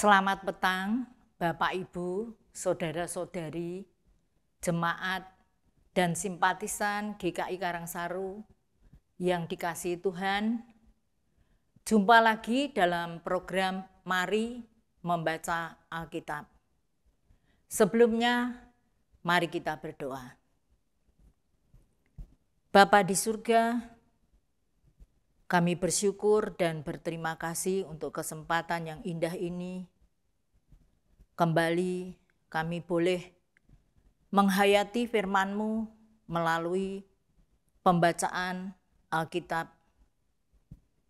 Selamat petang, Bapak Ibu, saudara-saudari, jemaat, dan simpatisan GKI Karangsaru yang dikasih Tuhan. Jumpa lagi dalam program Mari Membaca Alkitab. Sebelumnya, mari kita berdoa. Bapa di surga, kami bersyukur dan berterima kasih untuk kesempatan yang indah ini Kembali kami boleh menghayati firman-Mu melalui pembacaan Alkitab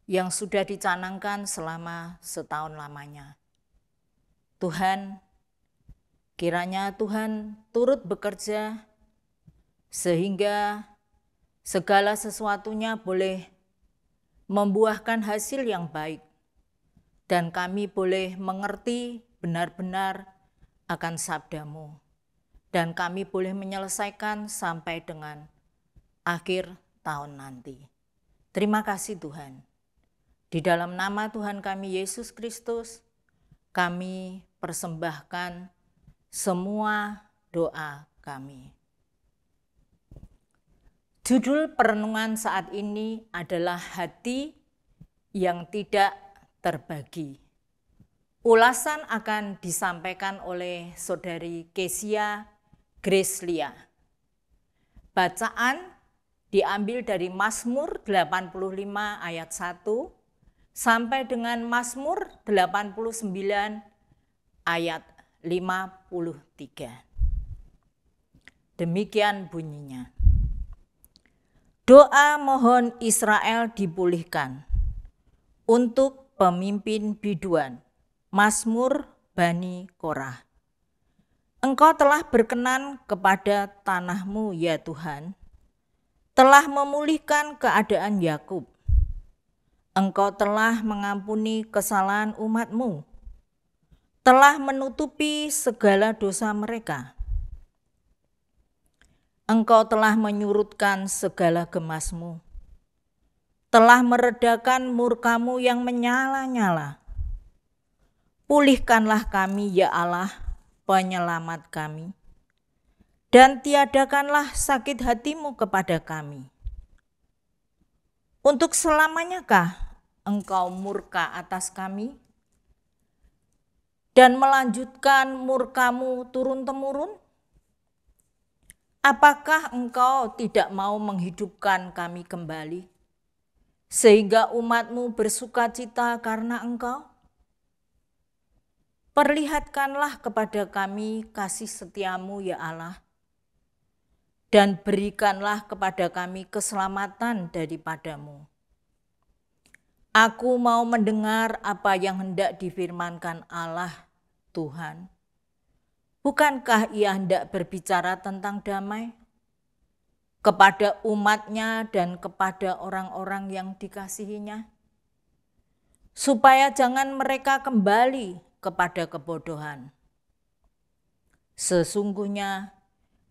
yang sudah dicanangkan selama setahun lamanya. Tuhan, kiranya Tuhan turut bekerja sehingga segala sesuatunya boleh membuahkan hasil yang baik dan kami boleh mengerti benar-benar akan sabdamu. Dan kami boleh menyelesaikan sampai dengan akhir tahun nanti. Terima kasih Tuhan. Di dalam nama Tuhan kami Yesus Kristus, kami persembahkan semua doa kami. Judul perenungan saat ini adalah hati yang tidak terbagi. Ulasan akan disampaikan oleh Saudari Kesia Greslia. Bacaan diambil dari Mazmur 85 ayat 1 sampai dengan Mazmur 89 ayat 53. Demikian bunyinya. Doa mohon Israel dipulihkan untuk pemimpin biduan Masmur Bani Korah. Engkau telah berkenan kepada tanahmu ya Tuhan, telah memulihkan keadaan Yakub. Engkau telah mengampuni kesalahan umatmu, telah menutupi segala dosa mereka. Engkau telah menyurutkan segala gemasmu, telah meredakan murkamu yang menyala-nyala Pulihkanlah kami, ya Allah, penyelamat kami, dan tiadakanlah sakit hatimu kepada kami. Untuk selamanya engkau murka atas kami? Dan melanjutkan murkamu turun-temurun? Apakah engkau tidak mau menghidupkan kami kembali? Sehingga umatmu bersuka cita karena engkau? Perlihatkanlah kepada kami kasih setiamu ya Allah, dan berikanlah kepada kami keselamatan daripadamu. Aku mau mendengar apa yang hendak difirmankan Allah, Tuhan. Bukankah ia hendak berbicara tentang damai? Kepada umatnya dan kepada orang-orang yang dikasihinya. Supaya jangan mereka kembali kepada kebodohan. Sesungguhnya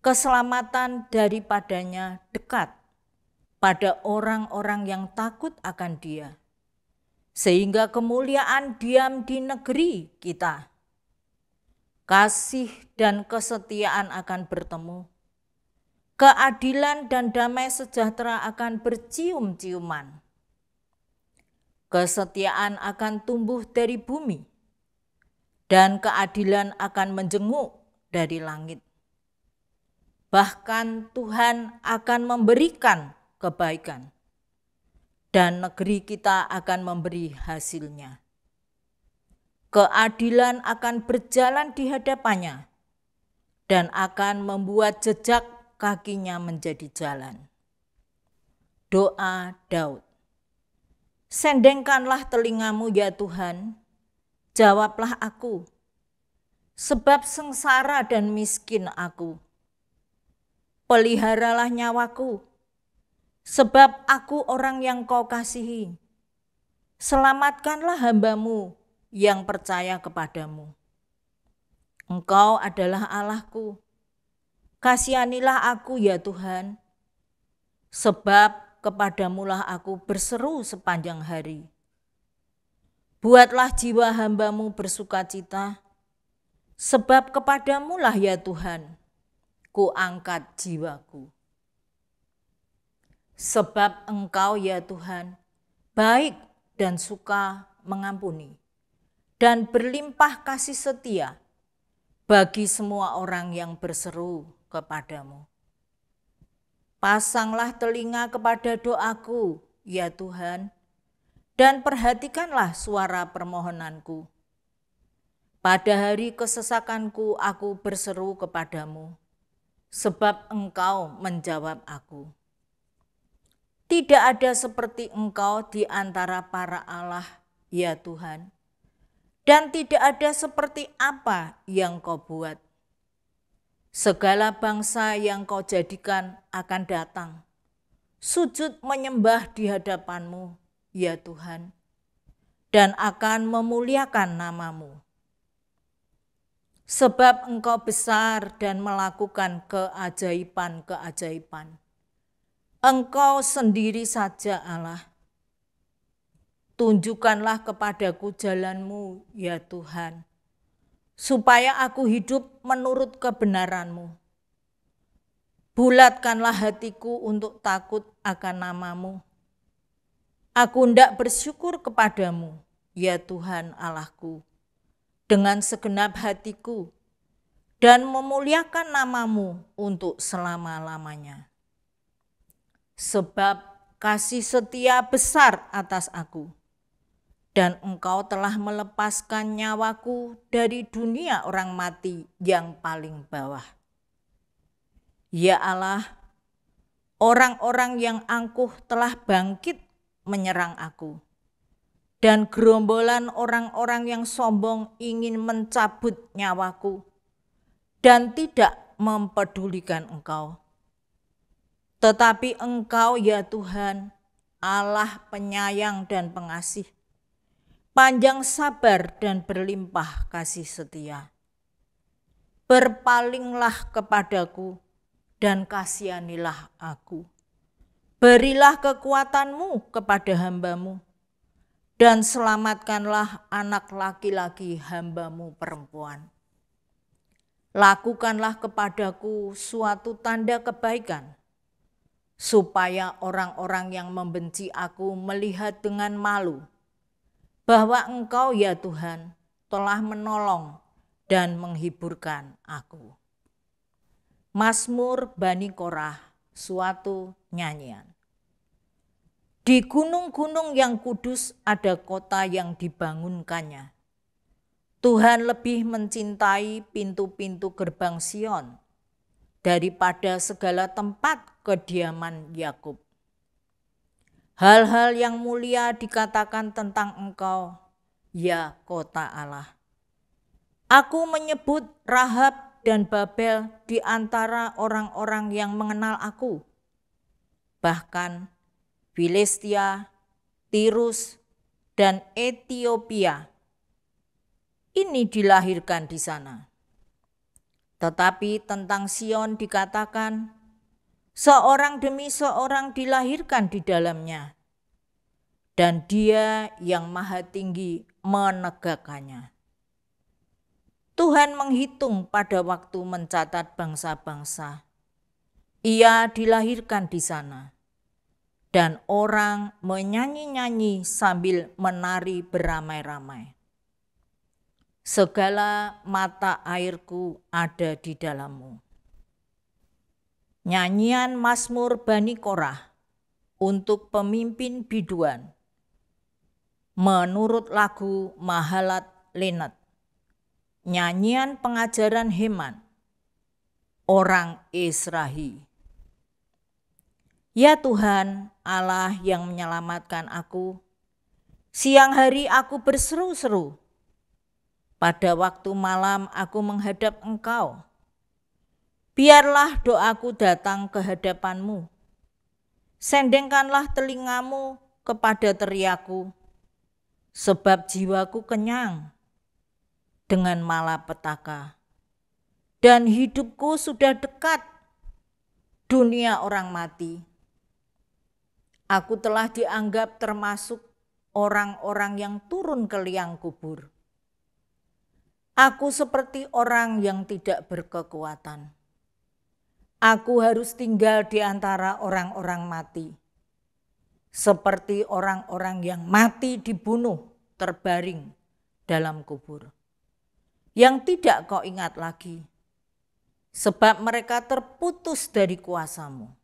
keselamatan daripadanya dekat pada orang-orang yang takut akan Dia, sehingga kemuliaan diam di negeri kita. Kasih dan kesetiaan akan bertemu, keadilan dan damai sejahtera akan bercium-ciuman. Kesetiaan akan tumbuh dari bumi, dan keadilan akan menjenguk dari langit. Bahkan Tuhan akan memberikan kebaikan dan negeri kita akan memberi hasilnya. Keadilan akan berjalan di hadapannya dan akan membuat jejak kakinya menjadi jalan. Doa Daud. Sendengkanlah telingamu ya Tuhan Jawablah aku, sebab sengsara dan miskin aku. Peliharalah nyawaku, sebab aku orang yang kau kasihi. Selamatkanlah hambamu yang percaya kepadamu. Engkau adalah Allahku. Kasihanilah aku ya Tuhan, sebab kepadamulah aku berseru sepanjang hari. Buatlah jiwa hambamu bersuka cita, sebab kepadamulah ya Tuhan, ku angkat jiwaku. Sebab engkau ya Tuhan, baik dan suka mengampuni, dan berlimpah kasih setia bagi semua orang yang berseru kepadamu. Pasanglah telinga kepada doaku, ya Tuhan, dan perhatikanlah suara permohonanku. Pada hari kesesakanku aku berseru kepadamu, sebab engkau menjawab aku. Tidak ada seperti engkau di antara para Allah, ya Tuhan, dan tidak ada seperti apa yang kau buat. Segala bangsa yang kau jadikan akan datang, sujud menyembah di hadapanmu, ya Tuhan, dan akan memuliakan namamu. Sebab engkau besar dan melakukan keajaiban-keajaiban. Engkau sendiri saja Allah. Tunjukkanlah kepadaku jalanmu, ya Tuhan, supaya aku hidup menurut kebenaranmu. Bulatkanlah hatiku untuk takut akan namamu Aku hendak bersyukur kepadamu, ya Tuhan Allahku, dengan segenap hatiku dan memuliakan namamu untuk selama-lamanya. Sebab kasih setia besar atas aku, dan engkau telah melepaskan nyawaku dari dunia orang mati yang paling bawah. Ya Allah, orang-orang yang angkuh telah bangkit menyerang aku. Dan gerombolan orang-orang yang sombong ingin mencabut nyawaku dan tidak mempedulikan engkau. Tetapi engkau ya Tuhan, Allah penyayang dan pengasih, panjang sabar dan berlimpah kasih setia. Berpalinglah kepadaku dan kasihanilah aku. Berilah kekuatanmu kepada hambamu, dan selamatkanlah anak laki-laki hambamu perempuan. Lakukanlah kepadaku suatu tanda kebaikan, supaya orang-orang yang membenci aku melihat dengan malu bahwa Engkau, ya Tuhan, telah menolong dan menghiburkan aku. Masmur Bani Korah, suatu nyanyian. Di gunung-gunung yang kudus ada kota yang dibangunkannya. Tuhan lebih mencintai pintu-pintu gerbang Sion daripada segala tempat kediaman Yakub. Hal-hal yang mulia dikatakan tentang engkau, ya kota Allah. Aku menyebut Rahab dan Babel di antara orang-orang yang mengenal aku. Bahkan Filistia, Tirus, dan Etiopia, Ini dilahirkan di sana. Tetapi tentang Sion dikatakan, seorang demi seorang dilahirkan di dalamnya, dan dia yang maha tinggi menegakkannya. Tuhan menghitung pada waktu mencatat bangsa-bangsa. Ia dilahirkan di sana dan orang menyanyi-nyanyi sambil menari beramai-ramai. Segala mata airku ada di dalammu. Nyanyian Masmur Bani Korah untuk pemimpin biduan menurut lagu Mahalat Lenet. Nyanyian pengajaran Heman, orang Israhi. Ya Tuhan Allah yang menyelamatkan aku, siang hari aku berseru-seru. Pada waktu malam aku menghadap Engkau. Biarlah doaku datang ke hadapanmu. Sendengkanlah telingamu kepada teriaku, sebab jiwaku kenyang dengan malapetaka. Dan hidupku sudah dekat dunia orang mati Aku telah dianggap termasuk orang-orang yang turun ke liang kubur. Aku seperti orang yang tidak berkekuatan. Aku harus tinggal di antara orang-orang mati. Seperti orang-orang yang mati dibunuh, terbaring dalam kubur. Yang tidak kau ingat lagi, sebab mereka terputus dari kuasamu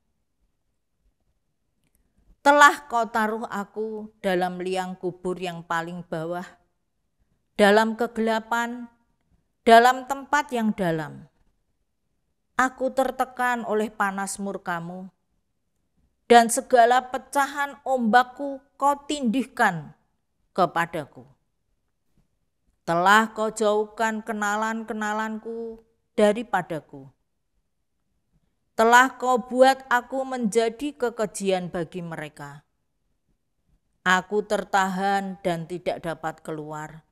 telah kau taruh aku dalam liang kubur yang paling bawah, dalam kegelapan, dalam tempat yang dalam. Aku tertekan oleh panas murkamu, dan segala pecahan ombakku kau tindihkan kepadaku. Telah kau jauhkan kenalan-kenalanku daripadaku telah kau buat aku menjadi kekejian bagi mereka. Aku tertahan dan tidak dapat keluar.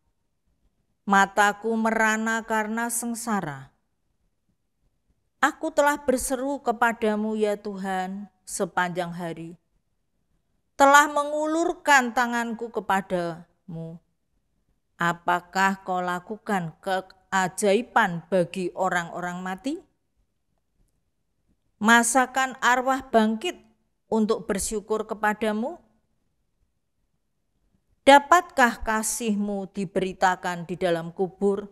Mataku merana karena sengsara. Aku telah berseru kepadamu ya Tuhan sepanjang hari. Telah mengulurkan tanganku kepadamu. Apakah kau lakukan keajaiban bagi orang-orang mati? Masakan arwah bangkit untuk bersyukur kepadamu? Dapatkah kasihmu diberitakan di dalam kubur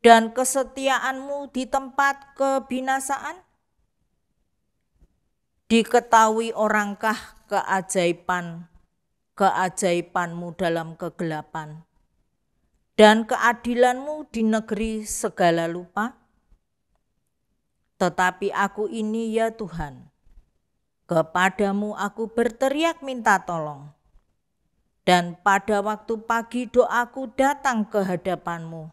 dan kesetiaanmu di tempat kebinasaan? Diketahui orangkah keajaiban keajaibanmu dalam kegelapan dan keadilanmu di negeri segala lupa? Tetapi aku ini ya Tuhan, kepadamu aku berteriak minta tolong. Dan pada waktu pagi doaku datang ke hadapanmu.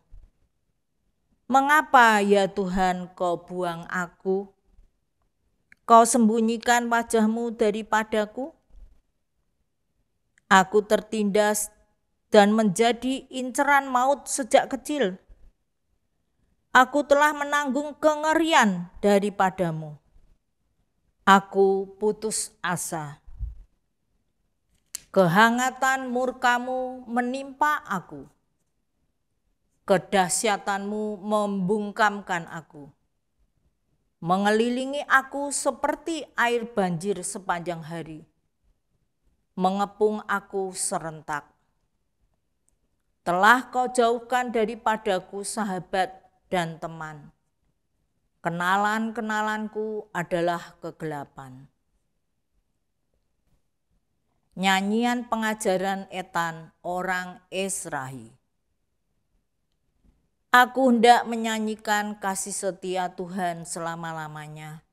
Mengapa ya Tuhan kau buang aku? Kau sembunyikan wajahmu daripadaku? Aku tertindas dan menjadi inceran maut sejak kecil. Aku telah menanggung kengerian daripadamu. Aku putus asa. Kehangatan murkamu menimpa aku. Kedahsyatanmu membungkamkan aku. Mengelilingi aku seperti air banjir sepanjang hari. Mengepung aku serentak. Telah kau jauhkan daripadaku sahabat dan teman. Kenalan-kenalanku adalah kegelapan. Nyanyian pengajaran etan orang Esrahi. Aku hendak menyanyikan kasih setia Tuhan selama-lamanya.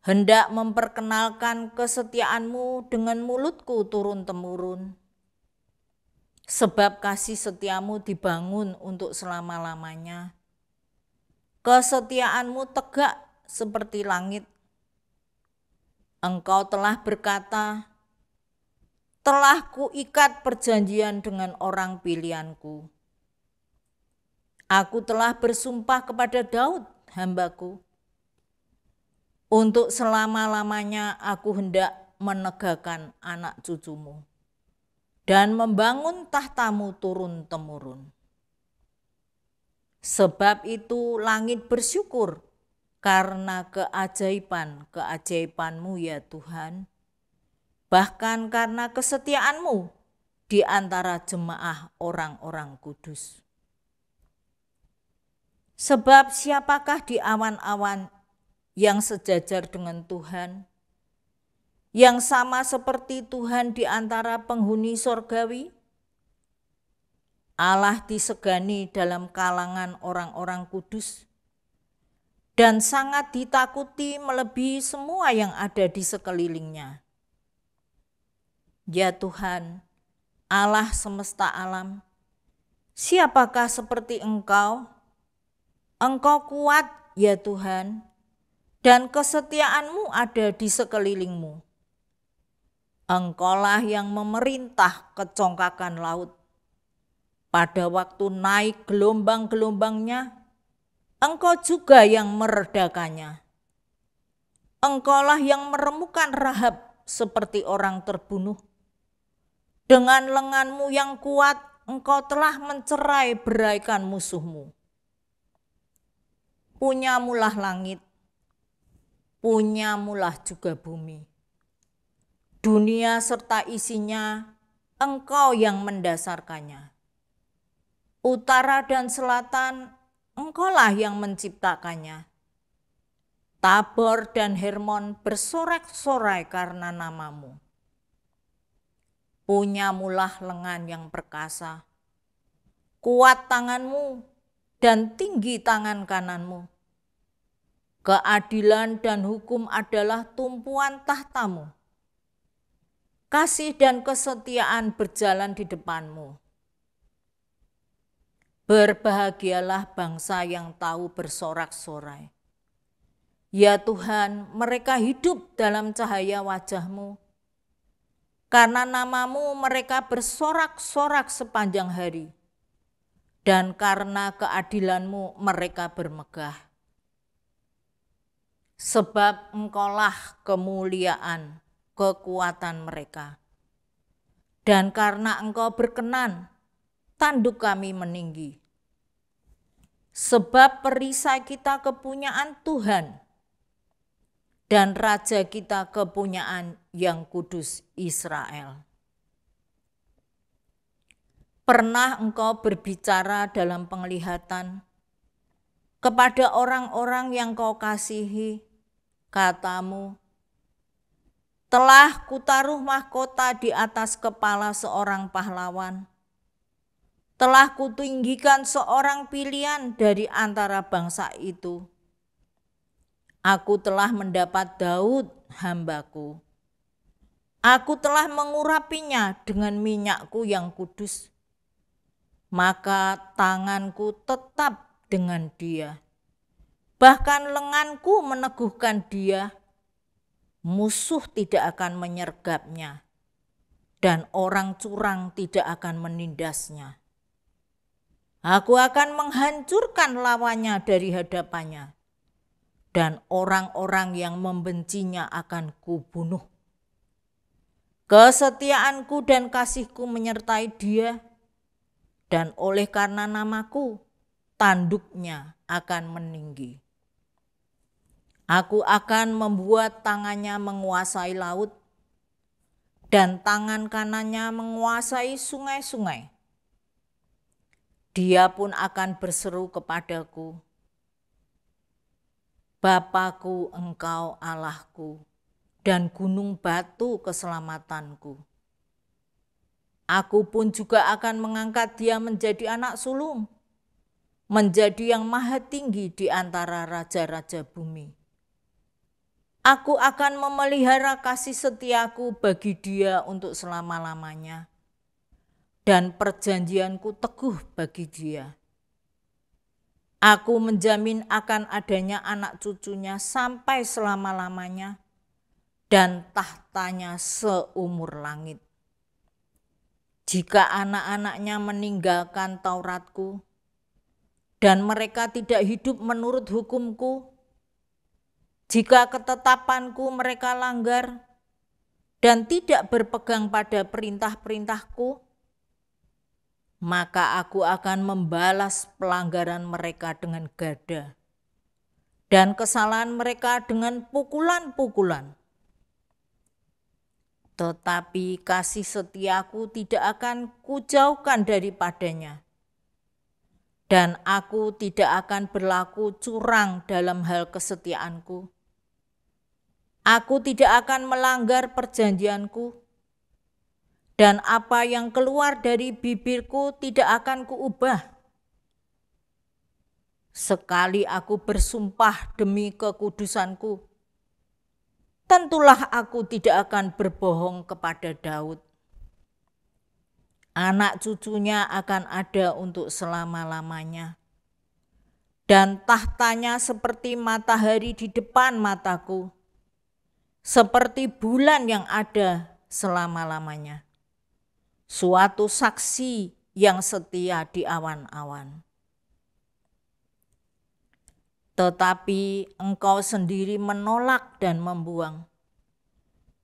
Hendak memperkenalkan kesetiaanmu dengan mulutku turun-temurun sebab kasih setiamu dibangun untuk selama-lamanya. Kesetiaanmu tegak seperti langit. Engkau telah berkata, telah kuikat perjanjian dengan orang pilihanku. Aku telah bersumpah kepada Daud, hambaku. Untuk selama-lamanya aku hendak menegakkan anak cucumu dan membangun tahtamu turun-temurun. Sebab itu langit bersyukur karena keajaiban-keajaibanmu ya Tuhan, bahkan karena kesetiaanmu di antara jemaah orang-orang kudus. Sebab siapakah di awan-awan yang sejajar dengan Tuhan? yang sama seperti Tuhan di antara penghuni sorgawi? Allah disegani dalam kalangan orang-orang kudus dan sangat ditakuti melebihi semua yang ada di sekelilingnya. Ya Tuhan, Allah semesta alam, siapakah seperti Engkau? Engkau kuat, ya Tuhan, dan kesetiaanmu ada di sekelilingmu Engkaulah yang memerintah kecongkakan laut. Pada waktu naik gelombang-gelombangnya, engkau juga yang meredakannya. Engkaulah yang meremukan rahab seperti orang terbunuh. Dengan lenganmu yang kuat, engkau telah mencerai beraikan musuhmu. Punyamulah langit, punyamulah juga bumi dunia serta isinya, engkau yang mendasarkannya. Utara dan selatan, engkaulah yang menciptakannya. Tabor dan Hermon bersorak-sorai karena namamu. Punyamulah lengan yang perkasa, kuat tanganmu dan tinggi tangan kananmu. Keadilan dan hukum adalah tumpuan tahtamu kasih dan kesetiaan berjalan di depanmu. Berbahagialah bangsa yang tahu bersorak-sorai. Ya Tuhan, mereka hidup dalam cahaya wajahmu. Karena namamu mereka bersorak-sorak sepanjang hari. Dan karena keadilanmu mereka bermegah. Sebab engkaulah kemuliaan kekuatan mereka. Dan karena engkau berkenan, tanduk kami meninggi. Sebab perisai kita kepunyaan Tuhan dan Raja kita kepunyaan yang kudus Israel. Pernah engkau berbicara dalam penglihatan kepada orang-orang yang kau kasihi, katamu, telah kutaruh mahkota di atas kepala seorang pahlawan. Telah kutinggikan seorang pilihan dari antara bangsa itu. Aku telah mendapat Daud hambaku. Aku telah mengurapinya dengan minyakku yang kudus. Maka tanganku tetap dengan dia. Bahkan lenganku meneguhkan dia musuh tidak akan menyergapnya, dan orang curang tidak akan menindasnya. Aku akan menghancurkan lawannya dari hadapannya, dan orang-orang yang membencinya akan kubunuh. Kesetiaanku dan kasihku menyertai dia, dan oleh karena namaku, tanduknya akan meninggi. Aku akan membuat tangannya menguasai laut dan tangan kanannya menguasai sungai-sungai. Dia pun akan berseru kepadaku, Bapakku engkau Allahku dan gunung batu keselamatanku. Aku pun juga akan mengangkat dia menjadi anak sulung, menjadi yang maha tinggi di antara raja-raja bumi Aku akan memelihara kasih setiaku bagi dia untuk selama-lamanya. Dan perjanjianku teguh bagi dia. Aku menjamin akan adanya anak cucunya sampai selama-lamanya dan tahtanya seumur langit. Jika anak-anaknya meninggalkan Tauratku dan mereka tidak hidup menurut hukumku, jika ketetapanku mereka langgar dan tidak berpegang pada perintah-perintahku, maka aku akan membalas pelanggaran mereka dengan gada dan kesalahan mereka dengan pukulan-pukulan. Tetapi kasih setiaku tidak akan kujauhkan daripadanya. Dan aku tidak akan berlaku curang dalam hal kesetiaanku Aku tidak akan melanggar perjanjianku, dan apa yang keluar dari bibirku tidak akan kuubah. Sekali aku bersumpah demi kekudusanku, tentulah aku tidak akan berbohong kepada Daud. Anak cucunya akan ada untuk selama-lamanya, dan tahtanya seperti matahari di depan mataku seperti bulan yang ada selama-lamanya. Suatu saksi yang setia di awan-awan. Tetapi engkau sendiri menolak dan membuang,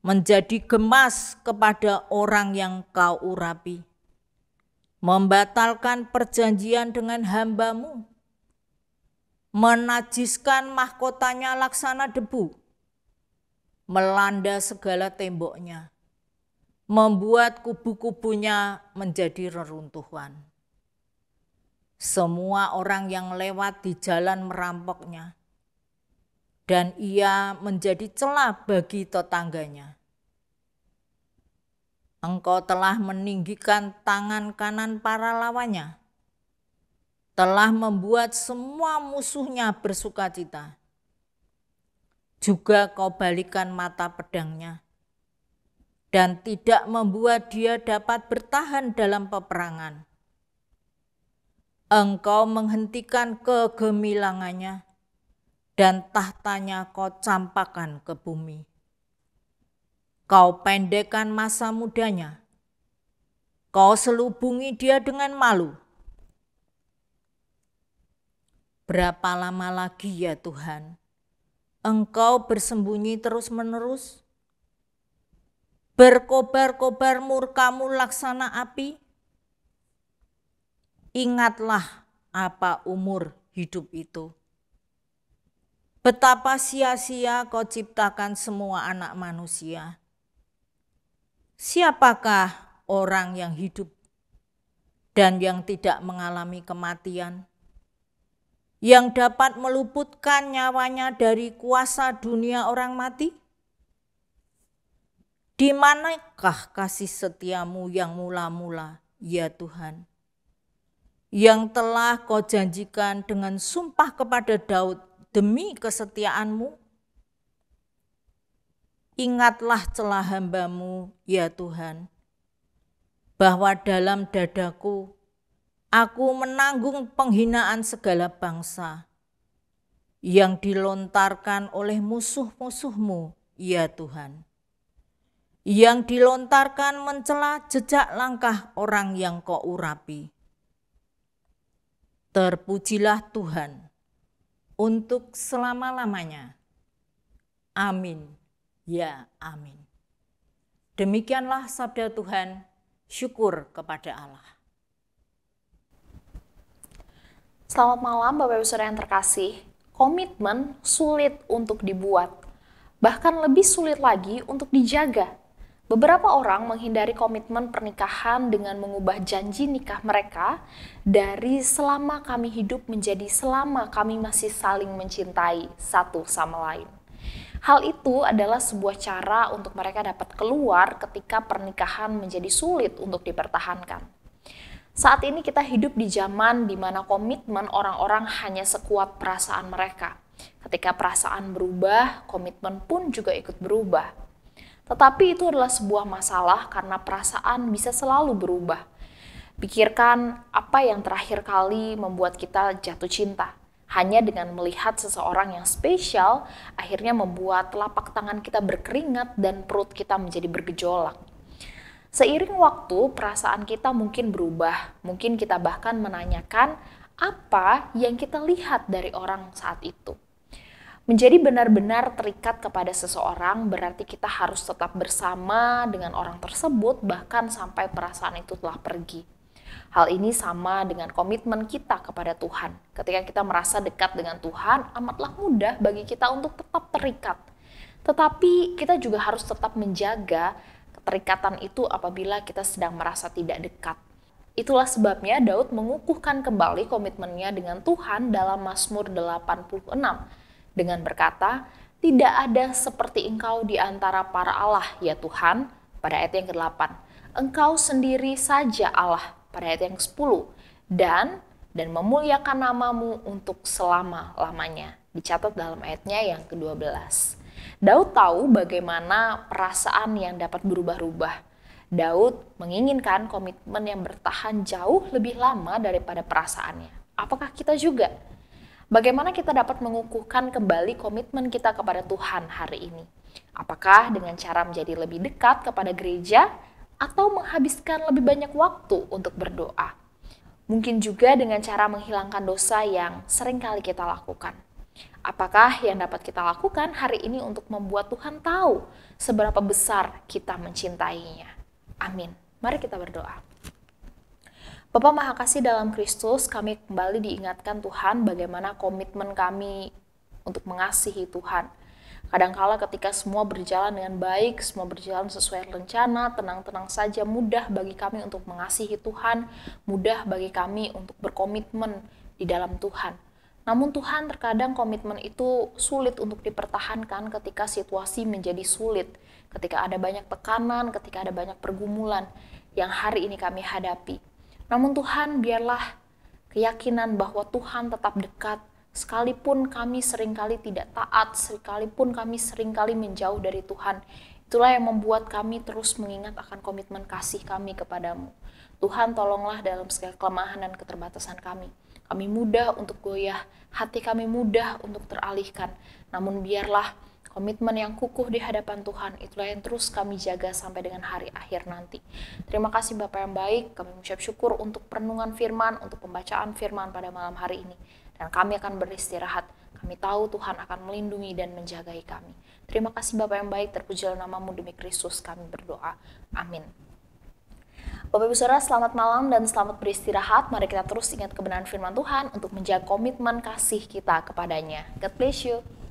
menjadi gemas kepada orang yang kau urapi, membatalkan perjanjian dengan hambamu, menajiskan mahkotanya laksana debu melanda segala temboknya, membuat kubu-kubunya menjadi reruntuhan. Semua orang yang lewat di jalan merampoknya, dan ia menjadi celah bagi tetangganya. Engkau telah meninggikan tangan kanan para lawannya, telah membuat semua musuhnya bersuka cita juga kau balikan mata pedangnya dan tidak membuat dia dapat bertahan dalam peperangan. Engkau menghentikan kegemilangannya dan tahtanya kau campakan ke bumi. Kau pendekkan masa mudanya. Kau selubungi dia dengan malu. Berapa lama lagi ya Tuhan? engkau bersembunyi terus-menerus? Berkobar-kobar murkamu laksana api? Ingatlah apa umur hidup itu. Betapa sia-sia kau ciptakan semua anak manusia. Siapakah orang yang hidup dan yang tidak mengalami kematian? yang dapat meluputkan nyawanya dari kuasa dunia orang mati? Di manakah kasih setiamu yang mula-mula, ya Tuhan? Yang telah kau janjikan dengan sumpah kepada Daud demi kesetiaanmu? Ingatlah celah hambamu, ya Tuhan, bahwa dalam dadaku Aku menanggung penghinaan segala bangsa yang dilontarkan oleh musuh-musuhmu, ya Tuhan. Yang dilontarkan mencela jejak langkah orang yang kau urapi. Terpujilah Tuhan untuk selama-lamanya. Amin. Ya, amin. Demikianlah sabda Tuhan, syukur kepada Allah. Selamat malam Bapak Ibu Saudara yang terkasih. Komitmen sulit untuk dibuat, bahkan lebih sulit lagi untuk dijaga. Beberapa orang menghindari komitmen pernikahan dengan mengubah janji nikah mereka dari selama kami hidup menjadi selama kami masih saling mencintai satu sama lain. Hal itu adalah sebuah cara untuk mereka dapat keluar ketika pernikahan menjadi sulit untuk dipertahankan. Saat ini kita hidup di zaman di mana komitmen orang-orang hanya sekuat perasaan mereka. Ketika perasaan berubah, komitmen pun juga ikut berubah. Tetapi itu adalah sebuah masalah karena perasaan bisa selalu berubah. Pikirkan apa yang terakhir kali membuat kita jatuh cinta. Hanya dengan melihat seseorang yang spesial, akhirnya membuat telapak tangan kita berkeringat dan perut kita menjadi bergejolak. Seiring waktu, perasaan kita mungkin berubah. Mungkin kita bahkan menanyakan apa yang kita lihat dari orang saat itu. Menjadi benar-benar terikat kepada seseorang berarti kita harus tetap bersama dengan orang tersebut bahkan sampai perasaan itu telah pergi. Hal ini sama dengan komitmen kita kepada Tuhan. Ketika kita merasa dekat dengan Tuhan, amatlah mudah bagi kita untuk tetap terikat. Tetapi kita juga harus tetap menjaga perikatan itu apabila kita sedang merasa tidak dekat. Itulah sebabnya Daud mengukuhkan kembali komitmennya dengan Tuhan dalam Mazmur 86 dengan berkata, "Tidak ada seperti Engkau di antara para Allah, ya Tuhan." Pada ayat yang ke-8, "Engkau sendiri saja Allah." Pada ayat yang ke-10, dan dan memuliakan namamu untuk selama-lamanya. Dicatat dalam ayatnya yang ke-12. Daud tahu bagaimana perasaan yang dapat berubah-ubah. Daud menginginkan komitmen yang bertahan jauh lebih lama daripada perasaannya. Apakah kita juga? Bagaimana kita dapat mengukuhkan kembali komitmen kita kepada Tuhan hari ini? Apakah dengan cara menjadi lebih dekat kepada gereja atau menghabiskan lebih banyak waktu untuk berdoa? Mungkin juga dengan cara menghilangkan dosa yang sering kali kita lakukan. Apakah yang dapat kita lakukan hari ini untuk membuat Tuhan tahu seberapa besar kita mencintainya? Amin. Mari kita berdoa. Bapak Maha Kasih dalam Kristus, kami kembali diingatkan Tuhan bagaimana komitmen kami untuk mengasihi Tuhan. Kadangkala ketika semua berjalan dengan baik, semua berjalan sesuai rencana, tenang-tenang saja, mudah bagi kami untuk mengasihi Tuhan, mudah bagi kami untuk berkomitmen di dalam Tuhan. Namun Tuhan terkadang komitmen itu sulit untuk dipertahankan ketika situasi menjadi sulit, ketika ada banyak tekanan, ketika ada banyak pergumulan yang hari ini kami hadapi. Namun Tuhan biarlah keyakinan bahwa Tuhan tetap dekat sekalipun kami seringkali tidak taat, sekalipun kami seringkali menjauh dari Tuhan. Itulah yang membuat kami terus mengingat akan komitmen kasih kami kepadamu. Tuhan tolonglah dalam segala kelemahan dan keterbatasan kami. Kami mudah untuk goyah, hati kami mudah untuk teralihkan. Namun biarlah komitmen yang kukuh di hadapan Tuhan itulah yang terus kami jaga sampai dengan hari akhir nanti. Terima kasih Bapak yang baik, kami mengucap syukur untuk perenungan firman, untuk pembacaan firman pada malam hari ini. Dan kami akan beristirahat. Kami tahu Tuhan akan melindungi dan menjagai kami. Terima kasih Bapak yang baik, terpujilah namamu demi Kristus kami berdoa. Amin. Bapak Ibu Saudara, selamat malam dan selamat beristirahat. Mari kita terus ingat kebenaran firman Tuhan untuk menjaga komitmen kasih kita kepadanya. God bless you.